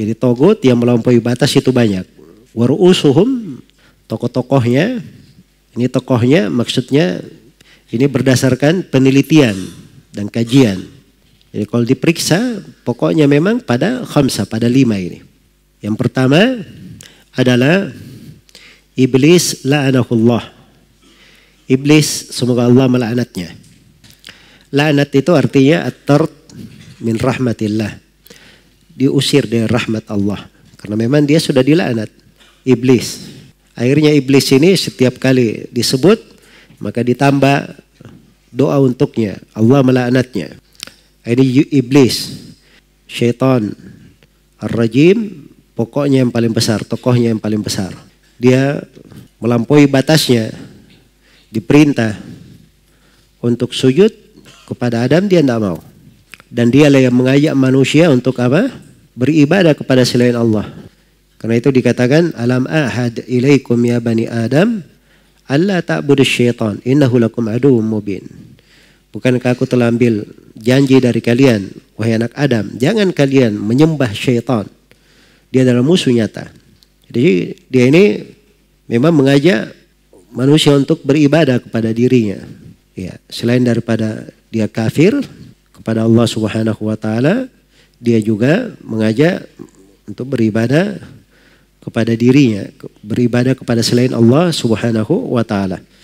Jadi togut yang melampaui batas itu banyak. Waru'usuhum, tokoh-tokohnya, ini tokohnya maksudnya ini berdasarkan penelitian dan kajian. Jadi kalau diperiksa, pokoknya memang pada khamsa, pada lima ini. Yang pertama adalah Iblis la'anahullah. Iblis semoga Allah melaknatnya. Laknat itu artinya at min rahmatillah diusir dari rahmat Allah. Karena memang dia sudah dilaknat iblis. Akhirnya iblis ini setiap kali disebut maka ditambah doa untuknya. Allah melaknatnya. Ini iblis, syaitan, ar-rajim, pokoknya yang paling besar, tokohnya yang paling besar. Dia melampaui batasnya, diperintah untuk sujud kepada Adam dia tidak mau. Dan dialah yang mengajak manusia untuk apa? beribadah kepada selain Allah. Karena itu dikatakan alam ahad ilaikum ya bani Adam Allah ta'budu syaitan innahu lakum adu mubin. Bukankah aku telah ambil janji dari kalian wahai anak Adam jangan kalian menyembah syaitan. Dia adalah musuh nyata. Jadi dia ini memang mengajak manusia untuk beribadah kepada dirinya. Ya, selain daripada dia kafir kepada Allah Subhanahu wa taala, dia juga mengajak untuk beribadah kepada dirinya, beribadah kepada selain Allah Subhanahu wa taala.